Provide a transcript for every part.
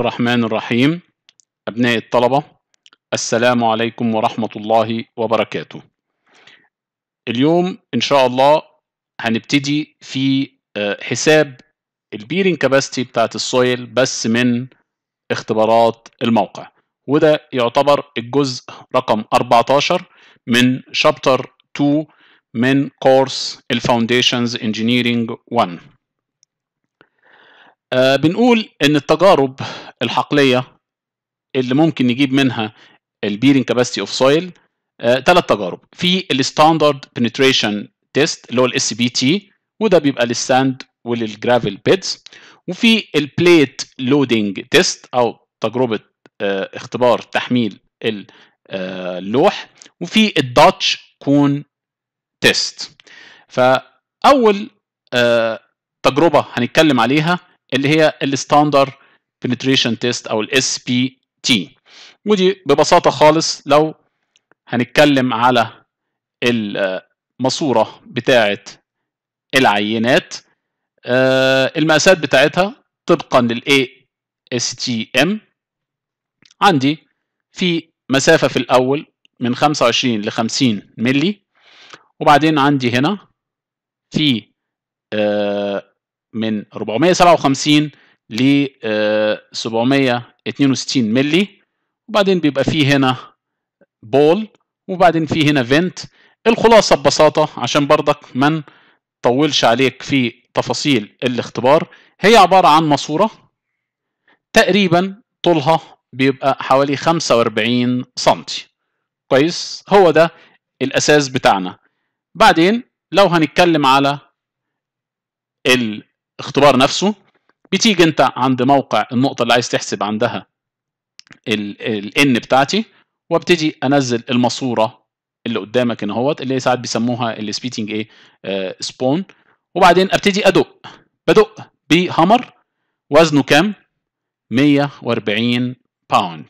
الرحمن الرحيم أبناء الطلبة السلام عليكم ورحمة الله وبركاته اليوم إن شاء الله هنبتدي في آه، حساب البيرنج كاباستي بتاعت السويل بس من اختبارات الموقع وده يعتبر الجزء رقم 14 من شابتر 2 من كورس الفاونديشنز انجينيرينج 1 بنقول ان التجارب الحقليه اللي ممكن نجيب منها البيرنج كاباسيتي اوف سويل ثلاث تجارب في الستاندرد بنتريشن تيست اللي هو الاس بي تي وده بيبقى للساند وللجرافل بيدز وفي البليت لودنج تيست او تجربه اه اختبار تحميل اللوح آه، وفي الداتش كون تيست فاول اه تجربه هنتكلم عليها اللي هي الستاندرد penetration test او الاس بي تي ودي ببساطه خالص لو هنتكلم على الماسوره آه، بتاعه العينات آه، المقاسات بتاعتها طبقا لل ASTM عندي في مسافة في الأول من 25 ل 50 ملي وبعدين عندي هنا في آه، من 457 ل 762 آه، مللي وبعدين بيبقى فيه هنا بول وبعدين فيه هنا فنت الخلاصه ببساطه عشان برضك ما نطولش عليك في تفاصيل الاختبار هي عباره عن ماسوره تقريبا طولها بيبقى حوالي 45 سم كويس هو ده الاساس بتاعنا بعدين لو هنتكلم على الاختبار نفسه بتيجي انت عند موقع النقطه اللي عايز تحسب عندها الان بتاعتي وابتدي انزل الماسوره اللي قدامك ان اهوت اللي ساعات بيسموها السبيتنج ايه سبون آه، وبعدين ابتدي ادق بدق بهامر وزنه كام 140 باوند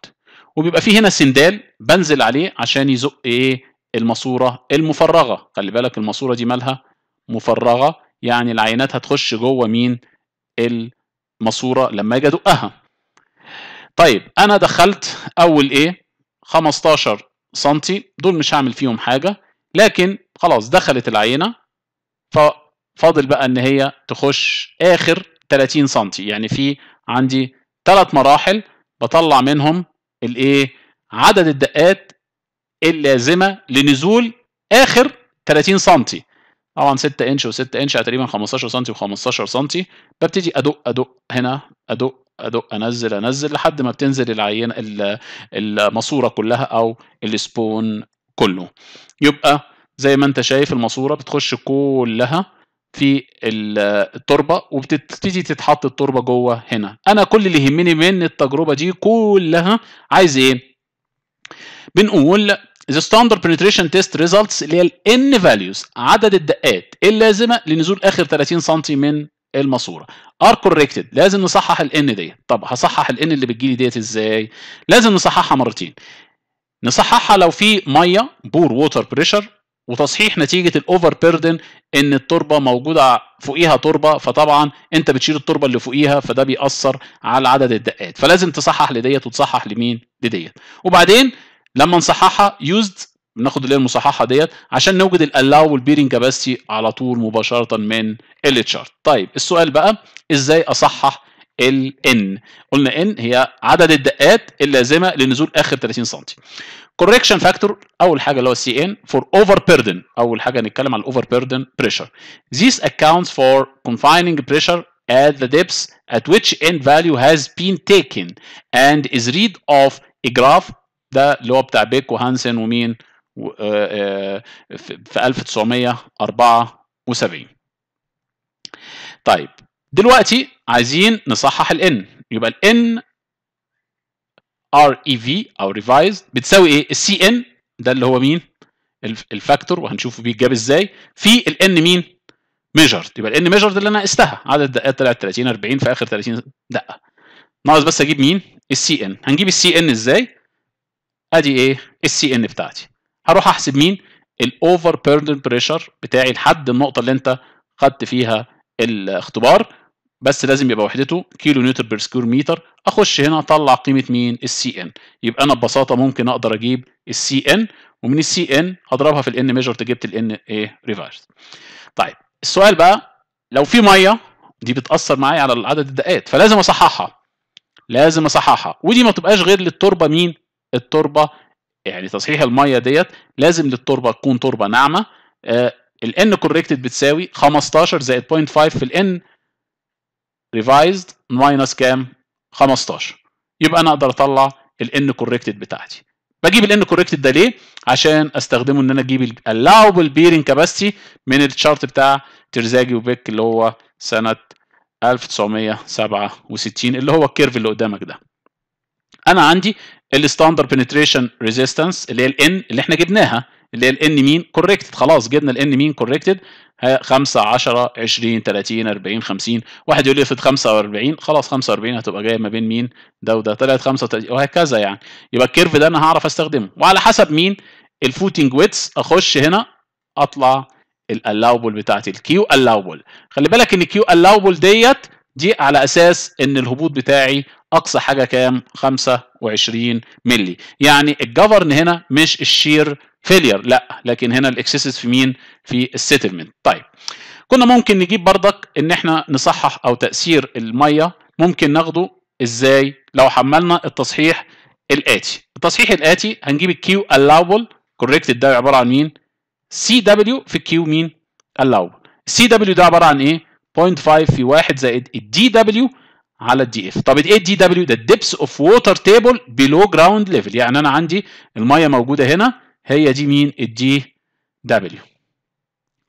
وبيبقى فيه هنا سندال بنزل عليه عشان يزق ايه الماسوره المفرغه خلي بالك الماسوره دي مالها مفرغه يعني العينات هتخش جوه مين ال ماسوره لما اجي ادقها طيب انا دخلت اول ايه 15 سم دول مش هعمل فيهم حاجه لكن خلاص دخلت العينه ففاضل بقى ان هي تخش اخر 30 سم يعني في عندي ثلاث مراحل بطلع منهم الايه عدد الدقات اللازمه لنزول اخر 30 سم طبعا 6 انش و6 انش يعني تقريبا 15 سم و15 سم ببتدي ادق ادق هنا ادق ادق انزل انزل لحد ما بتنزل العينه الماسوره كلها او السبون كله يبقى زي ما انت شايف الماسوره بتخش كلها في التربه وبتبتدي تتحط التربه جوه هنا انا كل اللي يهمني من التجربه دي كلها عايز ايه بنقول The standard penetration test results اللي هي ال n values عدد الدقات اللازمه لنزول اخر 30 سم من الماسوره ار corrected لازم نصحح ال n ديت طب هصحح ال n اللي بتجيلي ديت ازاي لازم نصححها مرتين نصححها لو في ميه بور ووتر بريشر وتصحيح نتيجه الاوفر بيردن ان التربه موجوده فوقيها تربه فطبعا انت بتشيل التربه اللي فوقيها فده بيأثر على عدد الدقات فلازم تصحح لديت وتصحح لمين لديت وبعدين لما نصححها يوزد بناخد اللي هي المصححه ديت عشان نوجد الالاو والبيرنج كاباسيتي على طول مباشره من التشارت طيب السؤال بقى ازاي اصحح ال N قلنا N هي عدد الدقات اللازمه لنزول اخر 30 سم كوركشن فاكتور اول حاجه اللي هو السي ان فور اوفر بيردن اول حاجه هنتكلم على الاوفر بيردن بريشر ذيس accounts فور confining بريشر at the depths at which end value has been taken and is read off a graph ده اللي هو بتاع بيك وهانسن ومين آه، آه، في 1974 طيب دلوقتي عايزين نصحح ال n يبقى ال n e V او revised بتساوي ايه؟ السي ان ده اللي هو مين؟ الفاكتور وهنشوفه بيتجاب ازاي في الان مين؟ ميجرد يبقى الان ميجرد اللي انا قستها عدد الدقات طلعت 30 40 في اخر 30 دقه ناقص بس اجيب مين؟ السي ان هنجيب السي ان ازاي؟ ادي ايه السي ان بتاعتي هروح احسب مين الاوفر بيردن بريشر بتاعي لحد النقطه اللي انت خدت فيها الاختبار بس لازم يبقى وحدته كيلو نيوتر بير سكوير متر اخش هنا اطلع قيمه مين السي ان يبقى انا ببساطه ممكن اقدر اجيب السي ان ومن السي ان اضربها في الان ميجر جبت الان ايه ريفرس طيب السؤال بقى لو في ميه دي بتاثر معايا على عدد الدقات فلازم اصححها لازم اصححها ودي ما تبقاش غير للتربه مين التربه يعني تصحيح الميه ديت لازم للتربه تكون تربه ناعمه آه، n corrected بتساوي 15 زائد 0.5 في n ريفايزد ماينس كام 15 يبقى انا اقدر اطلع n corrected بتاعتي بجيب n corrected ده ليه عشان استخدمه ان انا اجيب allowable bearing capacity من الشارت بتاع ترزاجي وبيك اللي هو سنه 1967 اللي هو الكيرف اللي قدامك ده انا عندي الستاندر بنتريشن ريزيستنس اللي هي الان اللي احنا جبناها اللي هي الان مين كوركتد خلاص جبنا الان مين كوركتد 5 10 20 30 40 50 واحد يقول لي افرض 45 خلاص 45 هتبقى جايه ما بين مين ده وده طلعت 35 وهكذا يعني يبقى الكيرف ده انا هعرف استخدمه وعلى حسب مين الفوتنج ويتس اخش هنا اطلع الالاوبل بتاعتي الكيو الاوبل خلي بالك ان الكيو الاوبل ديت دي على اساس ان الهبوط بتاعي اقصى حاجه كام 25 مللي يعني الجفرن هنا مش الشير فيلير لا لكن هنا الاكسسس في مين في السيتلمنت طيب كنا ممكن نجيب بردك ان احنا نصحح او تاثير الميه ممكن ناخده ازاي لو حملنا التصحيح الاتي التصحيح الاتي هنجيب الكيو الاوبل corrected ده عباره عن مين سي دبليو في الكيو مين الاوبل سي دبليو ده عباره عن ايه 0.5 في 1 زائد الدي دبليو على الدي اف طب ايه الدي دبليو ده الدبس اوف ووتر تيبل بلو جراوند ليفل يعني انا عندي الميه موجوده هنا هي دي مين الدي دبليو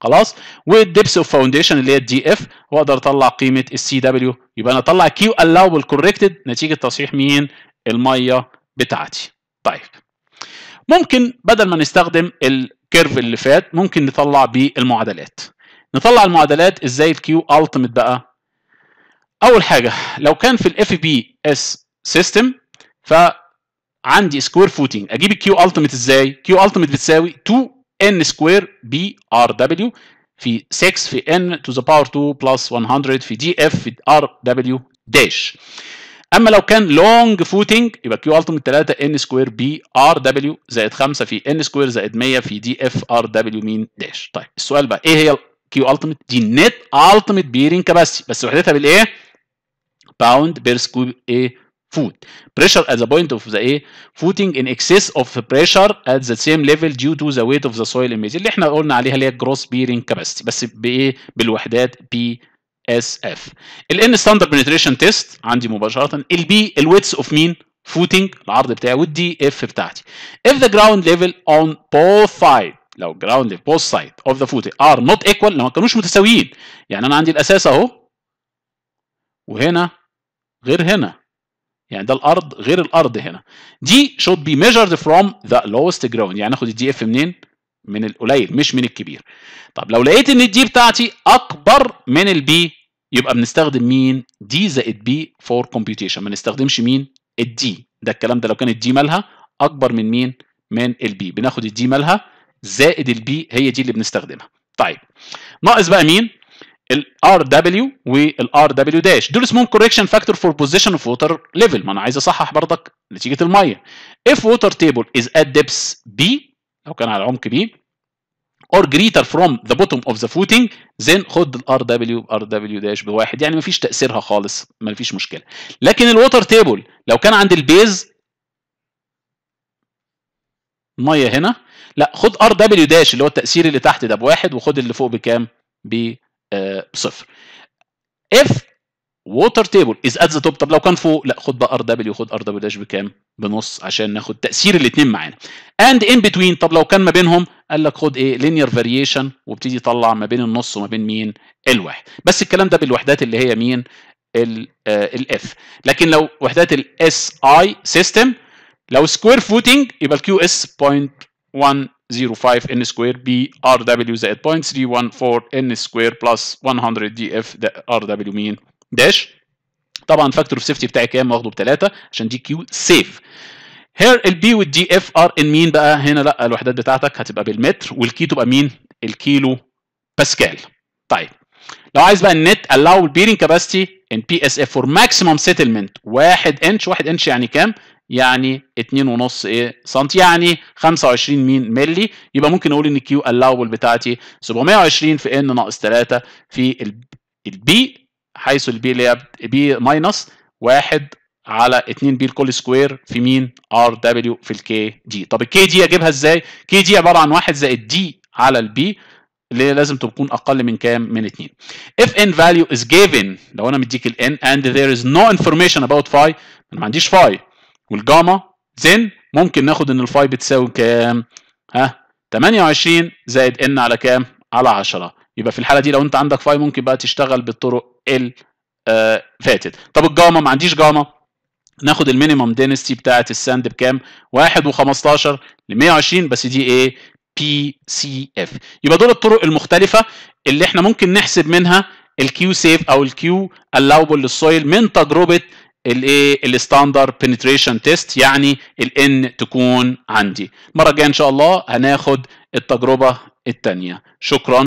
خلاص والدبس اوف فاونديشن اللي هي الدي اف واقدر اطلع قيمه السي دبليو يبقى انا اطلع كيو الاوبل كوركتد نتيجه تصحيح مين الميه بتاعتي طيب ممكن بدل ما نستخدم الكيرف اللي فات ممكن نطلع بيه المعادلات نطلع المعادلات ازاي الكيو التيمت بقى اول حاجه لو كان في الاف بي اس سيستم فعندي سكوير فوتينج اجيب الكيو التيمت ازاي كيو التيمت بتساوي 2 n سكوير بي ار دبليو في 6 في n to the power 2 plus 100 في دي اف في ار دبليو داش اما لو كان لونج فوتينج يبقى كيو التيمت 3 ان سكوير بي ار دبليو زائد 5 في ان سكوير زائد 100 في دي اف ار دبليو مين داش طيب السؤال بقى ايه هي كيو التيميت دي نت التيميت بيرنج كاباسيتي بس وحدتها بالايه؟ باوند بير سكوير ايه فوت بريشر ات ذا بوينت اوف ذا ايه؟ فوتنج ان اكسس اوف بريشر ات ذا سيم ليفل ديو تو ذا ويت اوف ذا سويل ايميج اللي احنا قلنا عليها اللي هي جروس بيرنج كاباسيتي بس بايه بالوحدات بي اس اف. الان ستاندرد بنتريشن تيست عندي مباشرة البي الويتس اوف مين؟ فوتنج العرض بتاعي والدي اف بتاعتي. اف ذا جراوند ليفل اون both sides لو جراوند بوست سايد اوف ذا فوت ار نوت ايكوال لو ما كانوش متساويين يعني انا عندي الاساس اهو وهنا غير هنا يعني ده الارض غير الارض هنا دي should be measured from the lowest ground يعني اخد الدي اف منين من القليل مش من الكبير طب لو لقيت ان الدي بتاعتي اكبر من البي يبقى بنستخدم مين دي زائد بي فور كومبيوتيشن ما نستخدمش مين الدي ده الكلام ده لو كانت دي مالها اكبر من مين من البي بناخد الدي مالها زائد البي هي دي اللي بنستخدمها طيب ناقص بقى مين الار دبليو والار دبليو داش دول اسمهم كوريكشن فاكتور فور بوزيشن اوف ووتر ليفل ما انا عايز اصحح برضك نتيجه الميه if ووتر تيبل از ات ديبس بي لو كان على عمق بي or greater from the bottom of the footing then خد ار دبليو ار دبليو داش بواحد يعني مفيش تاثيرها خالص مفيش مشكله لكن الووتر تيبل لو كان عند البيز ميه هنا لا خد ار دبليو داش اللي هو التاثير اللي تحت ده بواحد وخد اللي فوق بكام؟ آه، بصفر اف ووتر تيبل از ات ذا توب طب لو كان فوق لا خد بقى ار دبليو خد ار دبليو داش بكام؟ بنص عشان ناخد تاثير الاثنين معانا اند ان بتوين طب لو كان ما بينهم قال لك خد ايه لينير فاريشن وابتدي طلع ما بين النص وما بين مين؟ الواحد بس الكلام ده بالوحدات اللي هي مين؟ الاف آه، لكن لو وحدات الاس اي سيستم لو سكوير فوتنج يبقى الكيو اس 0.105 ان سكوير بي ار دبليو زائد 0.314 ان سكوير بلس 100 دي اف ار دبليو مين داش طبعا فاكتور اوف سيفتي بتاعي كام واخده بثلاثه عشان دي كيو سيف هير البي والدي اف ار ان مين بقى هنا لا الوحدات بتاعتك هتبقى بالمتر والكي تبقى مين الكيلو باسكال طيب لو عايز بقى النت الاو كاباسيتي ان بي اس اف فور ماكسيمم سيتلمنت 1 انش 1 انش يعني كام يعني 2.5 ايه سنتي يعني 25 مين ملي يبقى ممكن اقول ان الكيو الاوبل بتاعتي 720 في ان ناقص 3 في البي حيث البي اللي هي بي ماينس 1 على 2 بي الكل سكوير في مين ار دبليو في الكي دي طب الكي دي اجيبها ازاي كي دي عباره عن 1 زائد دي على البي اللي لازم تكون اقل من كام من 2 if n value is given لو انا مديك ال n and there is no information about phi انا ما عنديش phi والجاما زين ممكن ناخد ان الفاي بتساوي كام؟ ها 28 زائد ان على كام؟ على 10 يبقى في الحاله دي لو انت عندك فاي ممكن بقى تشتغل بالطرق ال آه، فاتت طب الجاما ما عنديش جاما ناخد المينيمم دينستي بتاعه الساند بكام 1 و15 ل 120 بس دي ايه بي سي اف يبقى دول الطرق المختلفه اللي احنا ممكن نحسب منها الكيو سيف او الكيو الاوبل للسويل من تجربه الايه الستاندر بنتريشن تيست يعني الان تكون عندي المره الجايه ان شاء الله هناخد التجربه الثانيه شكرا